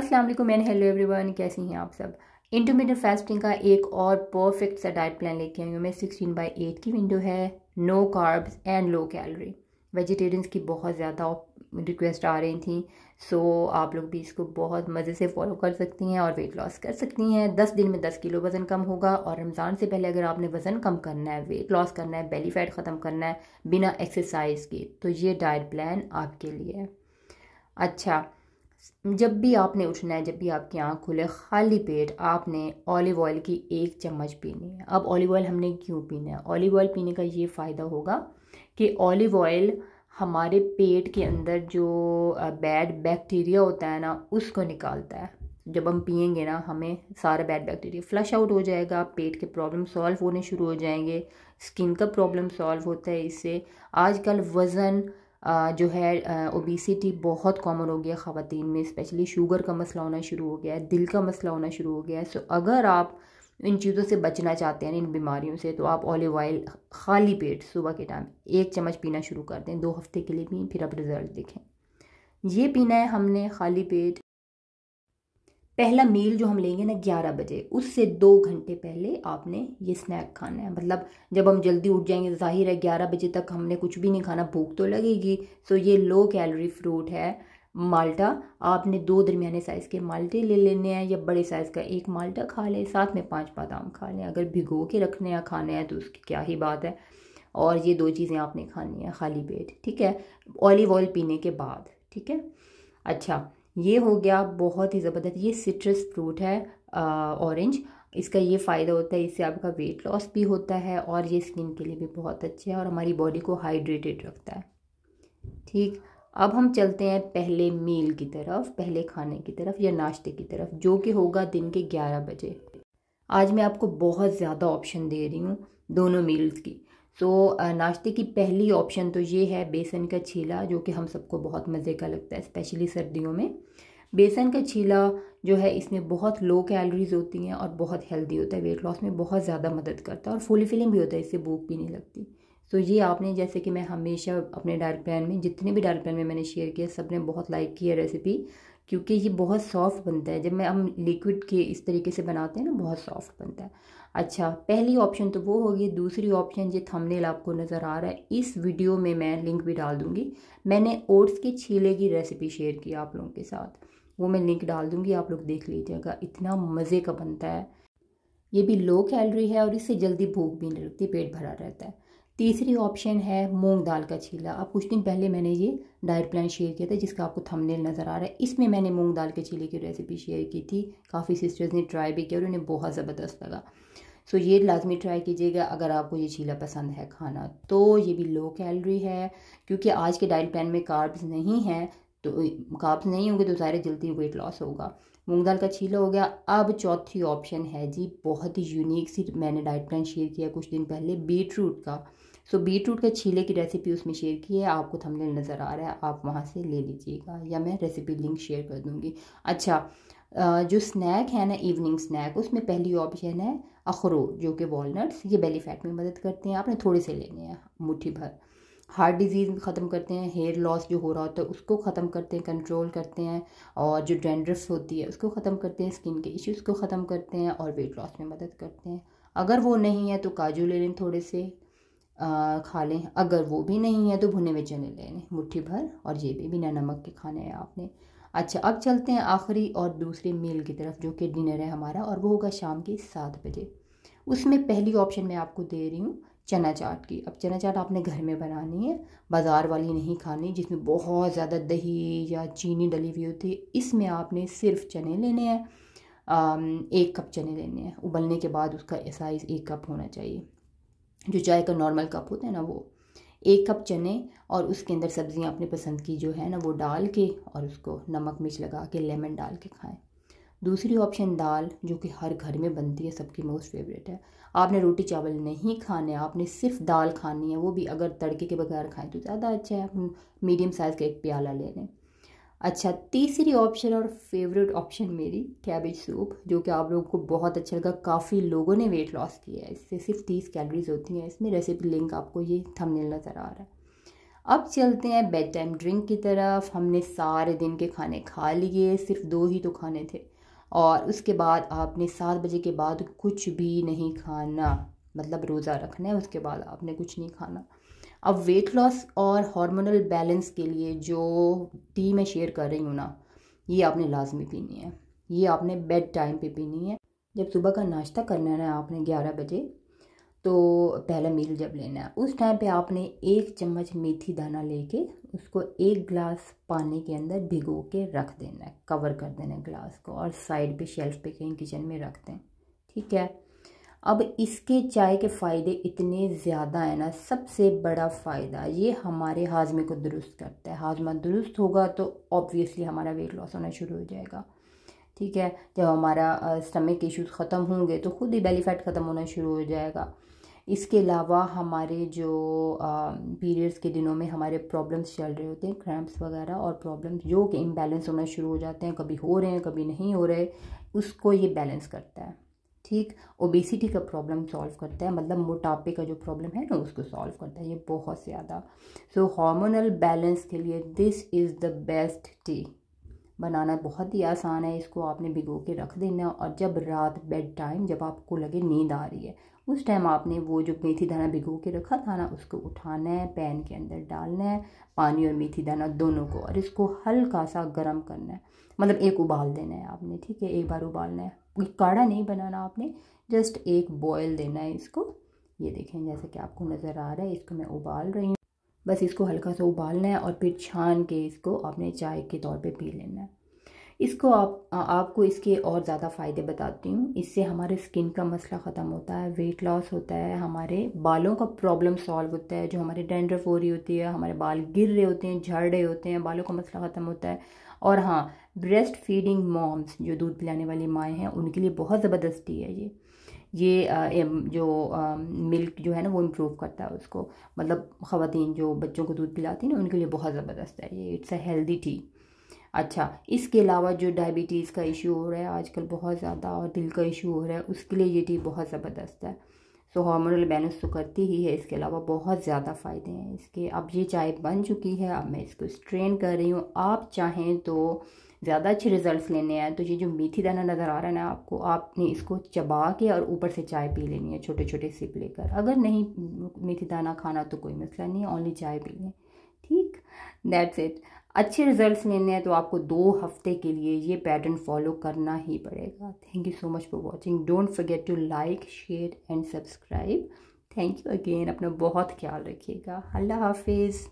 अस्सलाम वालेकुम and hello everyone कैसी हैं आप सब इंटरमीडियट फास्टिंग का एक और परफेक्ट सा डाइट प्लान लेके आई हूँ मैं सिक्सटीन बाई एट की विंडो है no carbs and low calorie vegetarians की बहुत ज़्यादा रिक्वेस्ट आ रही थी सो so, आप लोग भी इसको बहुत मज़े से फॉलो कर सकती हैं और वेट लॉस कर सकती हैं दस दिन में दस किलो वज़न कम होगा और रमज़ान से पहले अगर आपने वज़न कम करना है वेट लॉस करना है बेली फैट ख़त्म करना है बिना एक्सरसाइज के तो ये डाइट प्लान आपके लिए है अच्छा जब भी आपने उठना है जब भी आपकी आँख खुले खाली पेट आपने ऑलिव ऑयल की एक चम्मच पीनी है अब ऑलिव ऑयल हमने क्यों पीना है ऑलिव ऑयल पीने का ये फ़ायदा होगा कि ऑलिव ऑयल हमारे पेट के अंदर जो बैड बैक्टीरिया होता है ना उसको निकालता है जब हम पियेंगे ना हमें सारा बैड बैक्टीरिया फ्लश आउट हो जाएगा पेट के प्रॉब्लम सॉल्व होने शुरू हो जाएंगे स्किन का प्रॉब्लम सॉल्व होता है इससे आजकल वज़न जो है ओबेसिटी बहुत कॉमन हो गया ख़वान में स्पेशली शुगर का मसला होना शुरू हो गया है दिल का मसला होना शुरू हो गया है सो अगर आप इन चीज़ों से बचना चाहते हैं इन बीमारियों से तो आप ऑलिव ऑयल खाली पेट सुबह के टाइम एक चम्मच पीना शुरू कर दें दो हफ्ते के लिए भी फिर आप रिज़ल्ट देखें ये पीना है हमने खाली पेट पहला मील जो हम लेंगे ना ग्यारह बजे उससे दो घंटे पहले आपने ये स्नैक खाना है मतलब जब हम जल्दी उठ जाएंगे तो जाहिर है ग्यारह बजे तक हमने कुछ भी नहीं खाना भूख तो लगेगी सो ये लो कैलोरी फ्रूट है माल्टा आपने दो दरमियाने साइज़ के माल्टे ले लेने हैं या बड़े साइज़ का एक माल्टा खा लें साथ में पांच बादाम खा लें अगर भिगो के रखने हैं खाने हैं तो उसकी क्या ही बात है और ये दो चीज़ें आपने खानी है खाली पेट ठीक है ऑलिव ऑयल पीने के बाद ठीक है अच्छा ये हो गया बहुत ही ज़बरदस्त ये सिट्रस फ्रूट है ऑरेंज इसका ये फ़ायदा होता है इससे आपका वेट लॉस भी होता है और ये स्किन के लिए भी बहुत अच्छे है और हमारी बॉडी को हाइड्रेटेड रखता है ठीक अब हम चलते हैं पहले मील की तरफ पहले खाने की तरफ या नाश्ते की तरफ जो कि होगा दिन के ग्यारह बजे आज मैं आपको बहुत ज़्यादा ऑप्शन दे रही हूँ दोनों मील्स की सो तो, so, नाश्ते की पहली ऑप्शन तो ये है बेसन का छीला जो कि हम सबको बहुत मज़े का लगता है स्पेशली सर्दियों में बेसन का छीला जो है इसमें बहुत लो कैलोरीज होती हैं और बहुत हेल्दी होता है वेट लॉस में बहुत ज़्यादा मदद करता है और फुलफिलिंग भी होता है इससे भूख भी नहीं लगती तो ये आपने जैसे कि मैं हमेशा अपने डार्क प्लान में जितने भी डार्क प्लान में मैंने शेयर किया सब ने बहुत लाइक किया रेसिपी क्योंकि ये बहुत सॉफ्ट बनता है जब मैं हम लिक्विड के इस तरीके से बनाते हैं ना बहुत सॉफ्ट बनता है अच्छा पहली ऑप्शन तो वो होगी दूसरी ऑप्शन ये थंबनेल आपको नज़र आ रहा है इस वीडियो में मैं लिंक भी डाल दूँगी मैंने ओट्स के छीले की रेसिपी शेयर की आप लोगों के साथ वो मैं लिंक डाल दूँगी आप लोग देख लीजिएगा इतना मज़े का बनता है ये भी लो कैलरी है और इससे जल्दी भूख भी नहीं लगती पेट भरा रहता है तीसरी ऑप्शन है मूंग दाल का चीला अब कुछ दिन पहले मैंने ये डाइट प्लान शेयर किया था जिसका आपको थंबनेल नज़र आ रहा है इसमें मैंने मूंग दाल के चीले की रेसिपी शेयर की थी काफ़ी सिस्टर्स ने ट्राई भी किया और उन्हें बहुत ज़बरदस्त लगा सो ये लाजमी ट्राई कीजिएगा अगर आपको ये चीला पसंद है खाना तो ये भी लो कैलरी है क्योंकि आज के डाइट प्लान में कार्ब्स नहीं हैं तो कार्ब्स नहीं होंगे तो ज़ाहिर जल्दी वेट लॉस होगा मूंग दाल का छीला हो गया अब चौथी ऑप्शन है जी बहुत ही यूनिक सी मैंने डाइट प्लान शेयर किया कुछ दिन पहले बीट रूट का सो बीट रूट के छीले की रेसिपी उसमें शेयर की है आपको थमले नज़र आ रहा है आप वहाँ से ले लीजिएगा या मैं रेसिपी लिंक शेयर कर दूँगी अच्छा जो स्नैक है ना इवनिंग स्नैक उसमें पहली ऑप्शन है अखरोट जो कि वॉलट्स ये बेली फैट में मदद करते हैं आपने थोड़े से लेने हैं मुठ्ठी भर हार्ट डिजीज़ ख़त्म करते हैं हेयर लॉस जो हो रहा होता है उसको ख़त्म करते हैं कंट्रोल करते हैं और जो डेंड्रफ्स होती है उसको ख़त्म करते हैं स्किन के इश्यूज़ को ख़त्म करते हैं और वेट लॉस में मदद करते हैं अगर वो नहीं है तो काजू ले लें थोड़े से खा लें अगर वो भी नहीं है तो भुने हुए चने ले लें मुट्ठी भर और ये भी बिना नमक के खाने हैं आपने अच्छा अब चलते हैं आखिरी और दूसरी मील की तरफ जो कि डिनर है हमारा और वो होगा शाम के सात बजे उसमें पहली ऑप्शन मैं आपको दे रही हूँ चना चाट की अब चना चाट आपने घर में बनानी है बाज़ार वाली नहीं खानी जिसमें बहुत ज़्यादा दही या चीनी डली हुई होती है इसमें आपने सिर्फ चने लेने हैं एक कप चने लेने हैं उबलने के बाद उसका साइज़ एक कप होना चाहिए जो चाय का नॉर्मल कप होता है ना वो एक कप चने और उसके अंदर सब्जियां अपने पसंद की जो है ना वो डाल के और उसको नमक मिर्च लगा के लेमन डाल के खाएं दूसरी ऑप्शन दाल जो कि हर घर में बनती है सबकी मोस्ट फेवरेट है आपने रोटी चावल नहीं खाने आपने सिर्फ दाल खानी है वो भी अगर तड़के के बगैर खाएं तो ज़्यादा अच्छा है मीडियम साइज़ का एक प्याला ले लें अच्छा तीसरी ऑप्शन और फेवरेट ऑप्शन मेरी कैबेज सूप जो कि आप लोगों को बहुत अच्छा लगा काफ़ी लोगों ने वेट लॉस किया है इससे सिर्फ तीस कैलोरीज होती हैं इसमें रेसिपी लिंक आपको ये थंबनेल नज़र आ रहा है अब चलते हैं बेड टाइम ड्रिंक की तरफ हमने सारे दिन के खाने खा लिए सिर्फ दो ही तो खाने थे और उसके बाद आपने सात बजे के बाद कुछ भी नहीं खाना मतलब रोज़ा रखना है उसके बाद आपने कुछ नहीं खाना अब वेट लॉस और हार्मोनल बैलेंस के लिए जो टी मैं शेयर कर रही हूँ ना ये आपने लाजमी पीनी है ये आपने बेड टाइम पे पीनी है जब सुबह का नाश्ता करना है आपने ग्यारह बजे तो पहला मील जब लेना है उस टाइम पे आपने एक चम्मच मेथी दाना लेके उसको एक ग्लास पानी के अंदर भिगो के रख देना है कवर कर देना है ग्लास को और साइड पे शेल्फ पे कहीं किचन में रख दें ठीक है अब इसके चाय के फ़ायदे इतने ज़्यादा हैं ना सबसे बड़ा फ़ायदा ये हमारे हाजमे को दुरुस्त करता है हाजमा दुरुस्त होगा तो ऑब्वियसली हमारा वेट लॉस होना शुरू हो जाएगा ठीक है जब हमारा स्टमक इश्यूज ख़त्म होंगे तो खुद ही बेली फैट ख़त्म होना शुरू हो जाएगा इसके अलावा हमारे जो पीरियड्स के दिनों में हमारे प्रॉब्लम्स चल रहे होते हैं क्रैम्प्स वगैरह और प्रॉब्लम्स जो कि इम्बैलेंस होना शुरू हो जाते हैं कभी हो रहे हैं कभी नहीं हो रहे उसको ये बैलेंस करता है ठीक ओबेसिटी का प्रॉब्लम सॉल्व करता है मतलब मोटापे का जो प्रॉब्लम है ना उसको सॉल्व करता है ये बहुत ज़्यादा सो हार्मोनल बैलेंस के लिए this is the best tea बनाना बहुत ही आसान है इसको आपने भिगो के रख देना और जब रात बेड टाइम जब आपको लगे नींद आ रही है उस टाइम आपने वो जो मेथी दाना भिगो के रखा था ना उसको उठाना है पैन के अंदर डालना है पानी और मेथी दाना दोनों को और इसको हल्का सा गर्म करना है मतलब एक उबाल देना है आपने ठीक है एक बार उबालना है कोई काढ़ा नहीं बनाना आपने जस्ट एक बॉयल देना है इसको ये देखें जैसे कि आपको नज़र आ रहा है इसको मैं उबाल रही हूँ बस इसको हल्का सा उबालना है और फिर छान के इसको आपने चाय के तौर पे पी लेना है इसको आप आपको इसके और ज़्यादा फ़ायदे बताती हूँ इससे हमारे स्किन का मसला ख़त्म होता है वेट लॉस होता है हमारे बालों का प्रॉब्लम सॉल्व होता है जो हमारे डेंड्रफ हो रही होती है हमारे बाल गिर रहे होते हैं झड़ रहे होते हैं बालों का मसला ख़त्म होता है और हाँ ब्रेस्ट फीडिंग मॉम्स जो दूध पिलाने वाली माएँ हैं उनके लिए बहुत ज़बरदस्ती है ये ये जो मिल्क जो है ना वो इम्प्रूव करता है उसको मतलब ख़वान जो बच्चों को दूध पिलाती हैं ना उनके लिए बहुत ज़बरदस्त है ये इट्स अ हेल्दी टी अच्छा इसके अलावा जो डायबिटीज़ का इशू हो रहा है आजकल बहुत ज़्यादा और दिल का इशू हो रहा है उसके लिए ये टी बहुत ज़बरदस्त है सो हार्मोनल बैलेंस तो करती ही है इसके अलावा बहुत ज़्यादा फ़ायदे हैं इसके अब ये चाय बन चुकी है अब मैं इसको स्ट्रेन कर रही हूँ आप चाहें तो ज़्यादा अच्छे रिजल्ट्स लेने हैं तो ये जो मीठी दाना नज़र आ रहा है ना आपको आपने इसको चबा के और ऊपर से चाय पी लेनी है छोटे छोटे सिप लेकर अगर नहीं मीठी दाना खाना तो कोई मसला नहीं है ओनली चाय पी लें ठीक दैट्स इट अच्छे रिजल्ट्स लेने हैं तो आपको दो हफ्ते के लिए ये पैटर्न फॉलो करना ही पड़ेगा thank you so much for watching don't forget to like share and subscribe thank you again अपना बहुत ख्याल रखिएगा अल्लाह हाफिज़